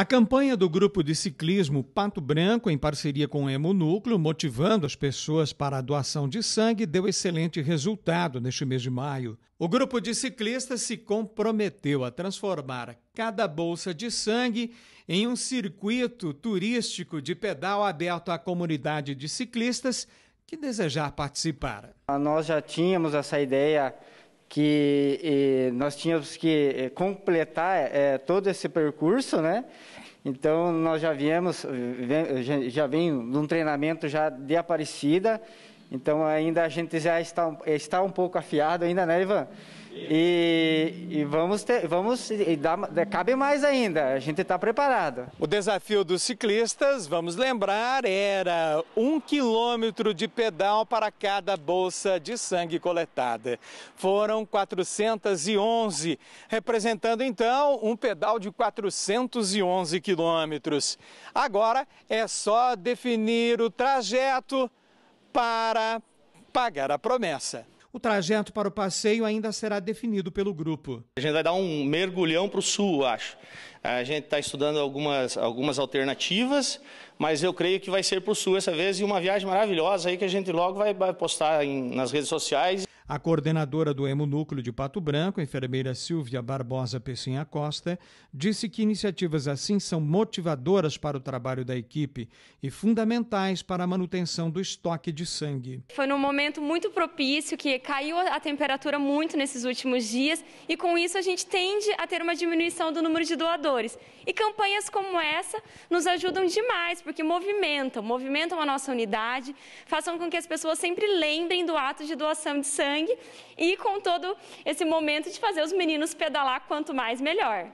A campanha do grupo de ciclismo Pato Branco, em parceria com o Hemonúcleo, motivando as pessoas para a doação de sangue, deu excelente resultado neste mês de maio. O grupo de ciclistas se comprometeu a transformar cada bolsa de sangue em um circuito turístico de pedal aberto à comunidade de ciclistas que desejar participar. Nós já tínhamos essa ideia que nós tínhamos que eh, completar é, todo esse percurso, né? Então nós já viemos, já vem num treinamento já de Aparecida, então ainda a gente já está, está um pouco afiado ainda, né, Ivan? E, e vamos ter, vamos e dá, cabe mais ainda. A gente está preparado. O desafio dos ciclistas, vamos lembrar, era um quilômetro de pedal para cada bolsa de sangue coletada. Foram 411, representando então um pedal de 411 quilômetros. Agora é só definir o trajeto para pagar a promessa. O trajeto para o passeio ainda será definido pelo grupo. A gente vai dar um mergulhão para o sul, acho. A gente está estudando algumas, algumas alternativas, mas eu creio que vai ser para o sul essa vez e uma viagem maravilhosa aí que a gente logo vai postar em, nas redes sociais. A coordenadora do Hemonúcleo Núcleo de Pato Branco, enfermeira Silvia Barbosa Pessinha Costa, disse que iniciativas assim são motivadoras para o trabalho da equipe e fundamentais para a manutenção do estoque de sangue. Foi num momento muito propício que caiu a temperatura muito nesses últimos dias e com isso a gente tende a ter uma diminuição do número de doadores. E campanhas como essa nos ajudam demais porque movimentam, movimentam a nossa unidade, façam com que as pessoas sempre lembrem do ato de doação de sangue sangue e com todo esse momento de fazer os meninos pedalar quanto mais melhor.